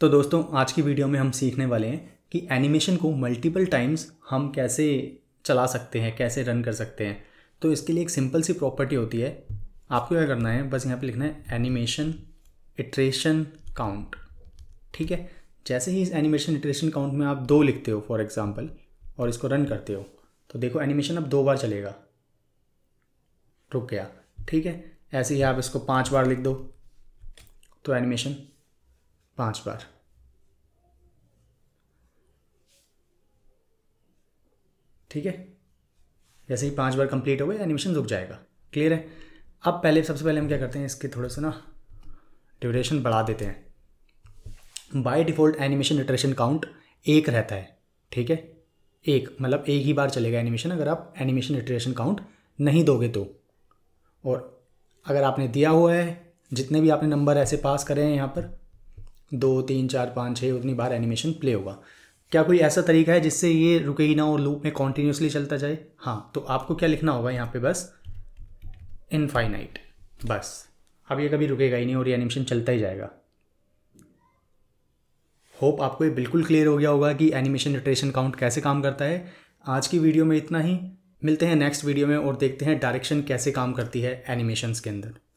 तो दोस्तों आज की वीडियो में हम सीखने वाले हैं कि एनिमेशन को मल्टीपल टाइम्स हम कैसे चला सकते हैं कैसे रन कर सकते हैं तो इसके लिए एक सिंपल सी प्रॉपर्टी होती है आपको क्या करना है बस यहाँ पे लिखना है एनिमेशन इट्रेशन काउंट ठीक है जैसे ही इस एनिमेशन इट्रेशन काउंट में आप दो लिखते हो फॉर एग्जाम्पल और इसको रन करते हो तो देखो एनिमेशन अब दो बार चलेगा रुक गया ठीक है ऐसे ही आप इसको पाँच बार लिख दो तो एनिमेशन पांच बार ठीक है जैसे ही पांच बार कंप्लीट हो गए एनिमेशन रुक जाएगा क्लियर है अब पहले सबसे पहले हम क्या करते हैं इसके थोड़ा सा ना ड्यूरेशन बढ़ा देते हैं by default animation iteration count एक रहता है ठीक है एक मतलब एक ही बार चलेगा एनिमेशन अगर आप एनिमेशन इटरेशन काउंट नहीं दोगे तो और अगर आपने दिया हुआ है जितने भी आपने नंबर ऐसे पास करे हैं यहाँ पर दो तीन चार पाँच छः उतनी बार एनिमेशन प्ले होगा क्या कोई ऐसा तरीका है जिससे ये रुके ही ना और लूप में कॉन्टीन्यूसली चलता जाए हाँ तो आपको क्या लिखना होगा यहाँ पे बस इनफाइनाइट बस अब ये कभी रुकेगा ही नहीं और ये एनिमेशन चलता ही जाएगा होप आपको ये बिल्कुल क्लियर हो गया होगा कि एनिमेशन रिट्रेशन काउंट कैसे काम करता है आज की वीडियो में इतना ही मिलते हैं नेक्स्ट वीडियो में और देखते हैं डायरेक्शन कैसे काम करती है एनिमेशन के अंदर